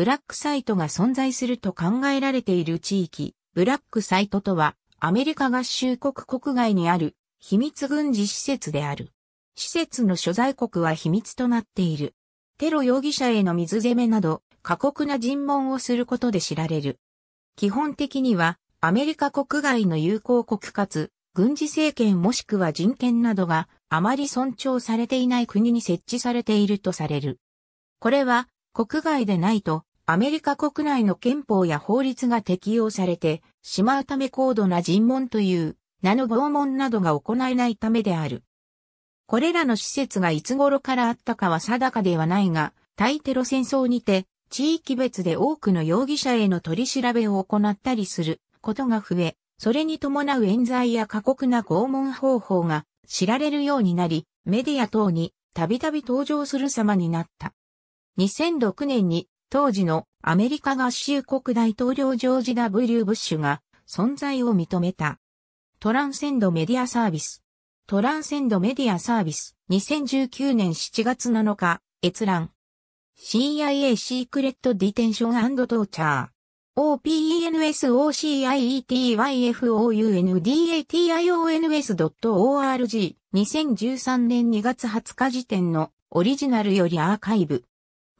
ブラックサイトが存在すると考えられている地域、ブラックサイトとは、アメリカ合衆国国外にある秘密軍事施設である。施設の所在国は秘密となっている。テロ容疑者への水攻めなど、過酷な尋問をすることで知られる。基本的には、アメリカ国外の友好国かつ、軍事政権もしくは人権などがあまり尊重されていない国に設置されているとされる。これは、国外でないと、アメリカ国内の憲法や法律が適用されて、しまうため高度な尋問という、名の拷問などが行えないためである。これらの施設がいつ頃からあったかは定かではないが、対テロ戦争にて、地域別で多くの容疑者への取り調べを行ったりすることが増え、それに伴う冤罪や過酷な拷問方法が知られるようになり、メディア等にたびたび登場する様になった。2006年に当時のアメリカ合衆国大統領ジョージ・ W・ ブッシュが存在を認めた。トランセンドメディアサービス。トランセンドメディアサービス。2019年7月7日、閲覧。CIA シークレットディテンショントーチャー。opensocietyfoundation.org s 2013年2月20日時点のオリジナルよりアーカイブ。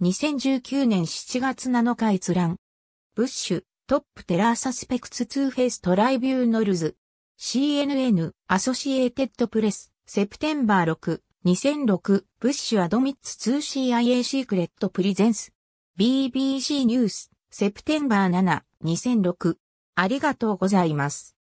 2019年7月7日閲覧。ブッシュ、トップテラーサスペクツ2フェイストライビューノルズ。CNN、アソシエーテッドプレス、セプテンバー6、2006、ブッシュアドミッツ 2CIA シークレットプリゼンス。BBC ニュース、セプテンバー7、2006。ありがとうございます。